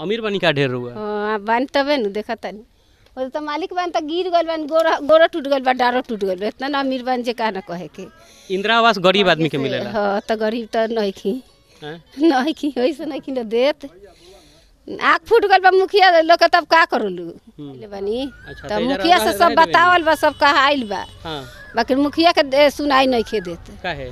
अमीर बनी का ढेर हुआ हां बन तबे न देखत तनी ओ तो मालिक बन त गिर गल बन गोरा गोरा टूट गल बा डारो टूट गल इतना ना अमीर बन जे का न कहे के इंदिरा आवास गरीब हाँ, आदमी के मिलेला हां तो गरीब त तो नहीं खी हाँ? नहीं खी वैसे नहीं की देत आँख फूट गल बा मुखिया लोग तब का हम्म। ले बनी अच्छा, तो तो मुखिया से सब बतावल बा सब कहाइल बा हां बाकी मुखिया के सुनाई नहीं खे देते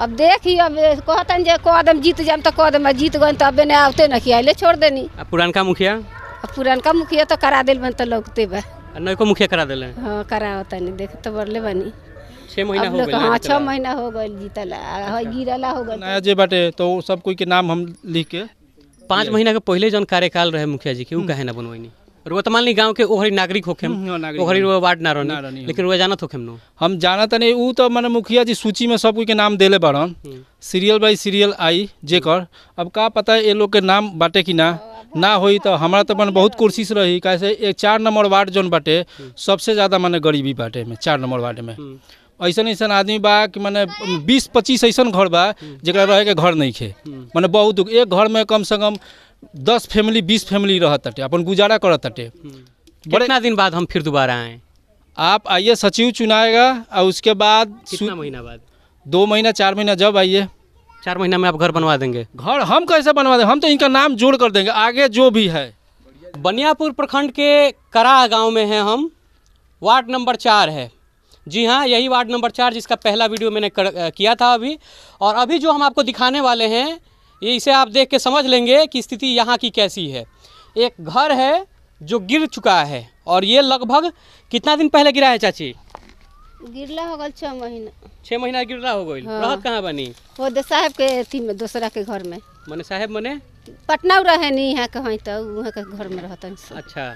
अब देखियो अब कहतन जे कदम जीत जाम तो कदम जीत गन तो अबे ने आवते न कि आइले छोड़ देनी अब पुरान का मुखिया अब पुरान का मुखिया तो करा देल बन तो लगते बे नय को मुखिया करा देले हां करा होता नहीं देख तो बरले बनी 6 महीना हो गए हां 6 महीना हो गए जीतला हो गिरला हो गए नया जे बाटे तो सब कोई के नाम हम लिख के 5 महीना के पहले जन कार्यकाल रहे मुखिया जी के उ कहे हम्म। ना बनवैनी रोतमालनी तो गांव के ओहरी नागरिक होखे हम्म, ओहरी रो वार्ड ना रहनी लेकिन हाँ। वो जानत तो होखे नो हम जानत तो नहीं ऊ तो माने मुखिया जी सूची में सब कोई के नाम देले बाड़न हम्म। सीरियल बाय सीरियल आई जेकर अब का पता है ये लोग के नाम बाटे कि ना ना हो तो हमारा तो मन बहुत कोशिश रही कैसे एक चार नंबर वार्ड जोन बाटे हम्म। सबसे ज़्यादा माने गरीबी बाटे में चार नंबर वार्ड में ऐसा ऐसा आदमी बा कि मैंने बीस पच्चीस ऐसा घर बा जरा रह के घर नहीं खे मैंने बहुत एक घर में कम से कम दस फैमिली बीस फैमिली रह तटे अपन गुजारा कर तटे हम्म। कितना दिन बाद हम फिर दोबारा आए आप आइए सचिव चुनाएगा और उसके बाद कितना महीना बाद दो महीना चार महीना जब आइए चार महीना में आप घर बनवा देंगे घर हम कैसे बनवा देंगे हम तो इनका नाम जोड़ कर देंगे आगे जो भी है बनियापुर प्रखंड के कराह गांव में हैं हम वार्ड नंबर चार है जी हाँ यही वार्ड नंबर चार जिसका पहला वीडियो मैंने कर, किया था अभी और अभी जो हम आपको दिखाने वाले हैं ये इसे आप देख के समझ लेंगे कि स्थिति यहाँ की कैसी है एक घर है जो गिर चुका है और ये लगभग कितना दिन पहले गिरा है चाची गिरला हो गल छः महीना छः महीना गिरला हो गई हाँ। रहत कहाँ बनी वो साहब के थी में दूसरा के घर में मने साहब मने पटना रहे नहीं यहाँ कहीं तो वहाँ के घर में रहतन अच्छा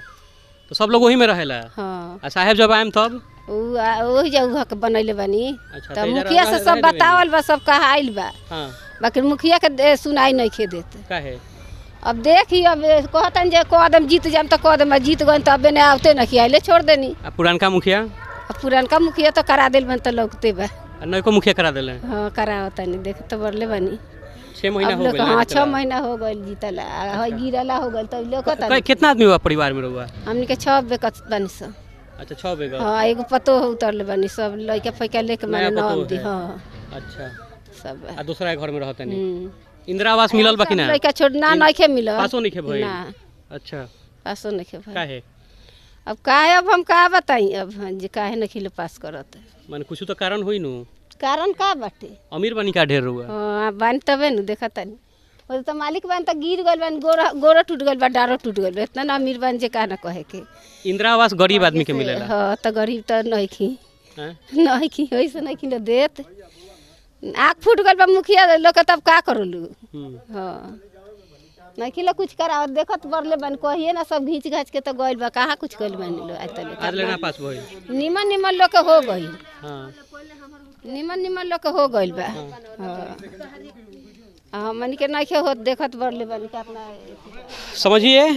तो सब लोग वही में रहे हाँ आ साहब जब आएम तब वही जगह के बनैले बनी अच्छा, तो मुखिया से सब बतावल बा सब कहा आयल बा हाँ बाकी मुखिया के सुनाई नहीं खे देते कहे अब देखिए अब कहतन जे कदम जीत जाम तो कदम जीत गए तो अब ने आवते न खियाले छोड़ देनी अब पुरानका मुखिया अब पुरानका मुखिया तो करा दिल बन तो लौकते बा नई को मुखिया करा दिले हां करावता नहीं देख तो बरले बनी छः हाँ, महीना हो गया हाँ छः महीना हो गया जीतला अच्छा। गिरला हो गया तो लोग कितना आदमी हुआ परिवार में हुआ हमने के छः बेकत बनी सब अच्छा छः बेकत हाँ एगो पतो उतरले बनी सब लड़का फैका लेके मैंने नाम दी हाँ अच्छा सब आ दूसरा घर में रहते नहीं हम्म। इंदिरा आवास हाँ, मिलल बा कि ना लइका छोड़ना नइखे मिलल पासो नइखे ना अच्छा पासो नइखे भइल काहे अब काहे अब हम का बताई अब जे काहे न खिल पास करत माने कुछ तो कारण होई नु कारण का बाटे अमीर बनी का ढेर हुआ हां बन तबे नु देखत नहीं ओ तो मालिक बन त गिर गल बन गोरा गोरा टूट गल बा डारो टूट गल इतना ना अमीर बन जे का ना कहे के इंदिरा आवास गरीब आदमी के मिलेला हां त गरीब त नहीं खी हाँ? नहीं खी होई से नहीं खिल देत आग फूट गल मुखिया लोग तब का करोलू हम्म। हाँ नहीं लोग कुछ करा देख बरले बन कहिए ना सब घींच घाच के तो गइल बा कहाँ कुछ कइल बन लो आज तक निमन निमन लोग हो गई हाँ। निमन निमन लोग हो गल बा हां हाँ। हमन के नाखे हो देखत बरले बन के अपना समझिए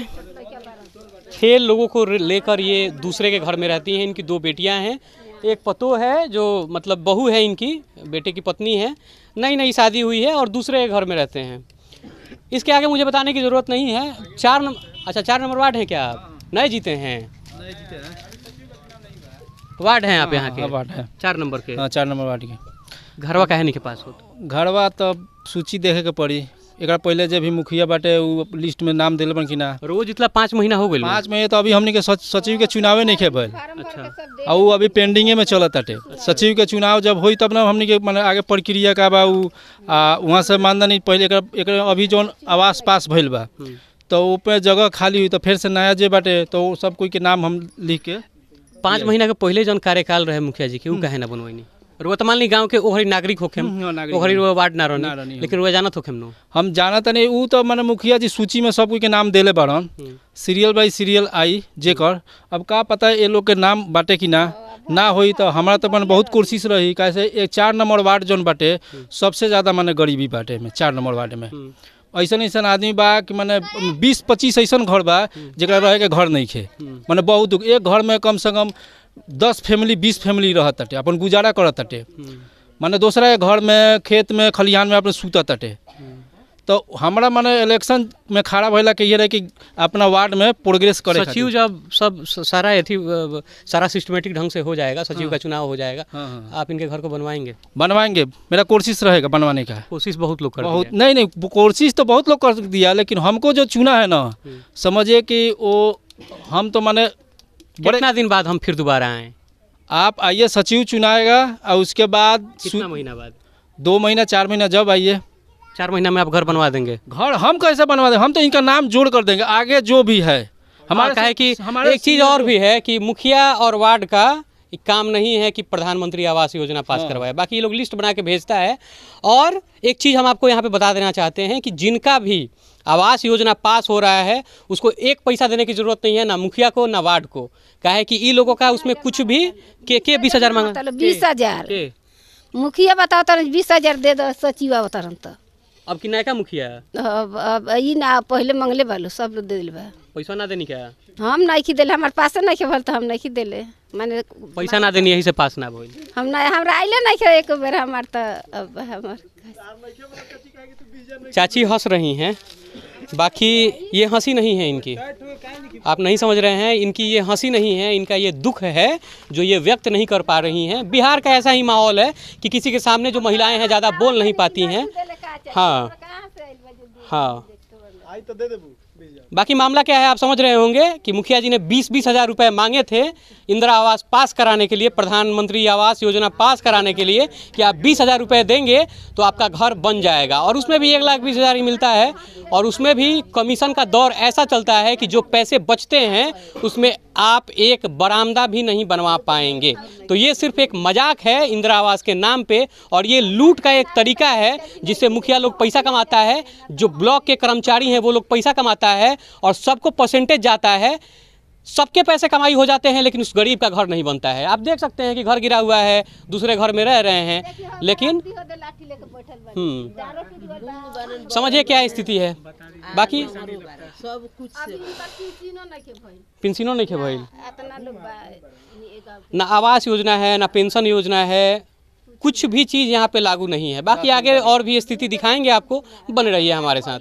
छह लोगों को लेकर ये दूसरे के घर में रहती हैं इनकी दो बेटियां हैं एक पतो है जो मतलब बहू है इनकी बेटे की पत्नी है नई नई शादी हुई है और दूसरे घर में रहते हैं इसके आगे मुझे बताने की ज़रूरत नहीं है चार नम, अच्छा चार नंबर वार्ड है क्या आप नए जीते हैं वार्ड हैं आप हाँ, यहाँ के हाँ, वार्ड है चार नंबर के हाँ, चार नंबर वार्ड के घरवा कहे नहीं के पास हो घरवा तब तो सूची देखे के पड़ी एक पहले जो भी मुखिया बाटे उ लिस्ट में नाम दिल बन कि ना रोज इतना पाँच महीना हो गए पाँच महीने तो अभी हमने के सचिव के चुनावे नहीं के अच्छा और अभी पेंडिंगे में चलत ताटे सचिव के चुनाव जब हो तब ना हमने के मैंने आगे प्रक्रिया का बा वहाँ से मानदानी पहले एक अभी जो आवास पास भइल बा हम्म। तो जगह खाली हुई तो फिर से नया जे बाटे तो सब कोई के नाम हम लिख के पाँच महीना के पहले जो कार्यकाल रहे मुखिया जी के वो कहे ना बनवैनी रोतमाली तो गांव के ओहरी नागरिक होखेम हम्म, हाँ, ओहरी वार्ड ना रहने हाँ। लेकिन रोए जानत होखेम नो हम जानत तो नहीं ऊ तो माने मुखिया जी सूची में सब कोई के नाम देले बाड़न हम्म। सीरियल बाई सीरियल आई जेकर अब का पता है ये लोग के नाम बाटे कि ना ना होई तो हमारा तो मन बहुत कोशिश रही कैसे एक चार नंबर वार्ड जोन बाटे हम्म। सबसे ज़्यादा माने गरीबी बाटे में चार नंबर वार्ड में ऐसा ऐसा आदमी बा कि मैंने बीस पच्चीस ऐसा घर बा जरा रह के घर नहीं है मैंने बहुत दुख एक घर में कम से कम दस फैमिली बीस फैमिली तटे अपन गुजारा करत माने दूसरा के घर में खेत में खलिहान में अपने सुत तटे तो हमारा मैंने इलेक्शन में खड़ा भैला के ये रहे कि अपना वार्ड में प्रोग्रेस करे सचिव जब सब सारा अथी सारा सिस्टमेटिक ढंग से हो जाएगा सचिव हाँ, का चुनाव हो जाएगा हाँ, हाँ, हाँ, आप इनके घर को बनवाएंगे बनवाएंगे मेरा कोशिश रहेगा बनवाने का कोशिश बहुत लोग कर बहुत नहीं नहीं कोशिश तो बहुत लोग कर दिया लेकिन हमको जो चुना है ना हम्म। समझिए कि वो हम तो मैंने कितना दिन बाद हम फिर दोबारा आए आप आइए सचिव चुनाएगा और उसके बाद कितना महीना बाद दो महीना चार महीना जब आइए चार महीना में आप घर बनवा देंगे घर हम कैसे बनवा देंगे हम तो इनका नाम जोड़ कर देंगे आगे जो भी है हमारा कहे कि एक चीज़ और भी है कि मुखिया और वार्ड का काम नहीं है कि प्रधानमंत्री आवास योजना पास हाँ। करवाए बाकी ये लोग लिस्ट बना के भेजता है और एक चीज़ हम आपको यहाँ पे बता देना चाहते हैं कि जिनका भी आवास योजना पास हो रहा है उसको एक पैसा देने की ज़रूरत नहीं है ना मुखिया को ना वार्ड को कहे कि ई लोगों का उसमें कुछ भी के के बीस हज़ार मांगा तो बीस हज़ार मुखिया बताओ तो बीस हज़ार दे दो सचिव बता तो। अब कि नयका मुखिया अब अब ई ना पहले मंगले बालो सब लोग दे दिल बा पैसा ना देनी क्या हम नहीं दिल हमारे पास नहीं भल तो हम नहीं दिले माने पैसा ना देनी यही से पास ना बोल हम ना हमरा आइले नहीं एक बार हमार तो अब हमार चाची हंस रही हैं बाकी ये हंसी नहीं है इनकी आप नहीं समझ रहे हैं इनकी ये हंसी नहीं है इनका ये दुख है जो ये व्यक्त नहीं कर पा रही हैं बिहार का ऐसा ही माहौल है कि किसी के सामने जो महिलाएं हैं ज़्यादा बोल नहीं पाती हैं हाँ हाँ तो, हाँ। तो दे बाकी मामला क्या है आप समझ रहे होंगे कि मुखिया जी ने बीस बीस हज़ार रुपये मांगे थे इंदिरा आवास पास कराने के लिए प्रधानमंत्री आवास योजना पास कराने के लिए कि आप बीस हज़ार रुपये देंगे तो आपका घर बन जाएगा और उसमें भी एक लाख बीस हज़ार ही मिलता है और उसमें भी कमीशन का दौर ऐसा चलता है कि जो पैसे बचते हैं उसमें आप एक बरामदा भी नहीं बनवा पाएंगे तो ये सिर्फ एक मजाक है इंदिरा आवास के नाम पे और ये लूट का एक तरीका है जिससे मुखिया लोग पैसा कमाता है जो ब्लॉक के कर्मचारी हैं वो लोग पैसा कमाता है और सबको परसेंटेज जाता है सबके पैसे कमाई हो जाते हैं लेकिन उस गरीब का घर नहीं बनता है आप देख सकते हैं कि घर गिरा हुआ है दूसरे घर में रह रहे हैं लेकिन हम्म। समझिए क्या स्थिति है बाकी सब कुछ पेंशनों नहीं के ना आवास योजना है ना पेंशन योजना है कुछ भी चीज़ यहाँ पे लागू नहीं है बाकी आगे और भी स्थिति दिखाएंगे आपको बने रहिए हमारे साथ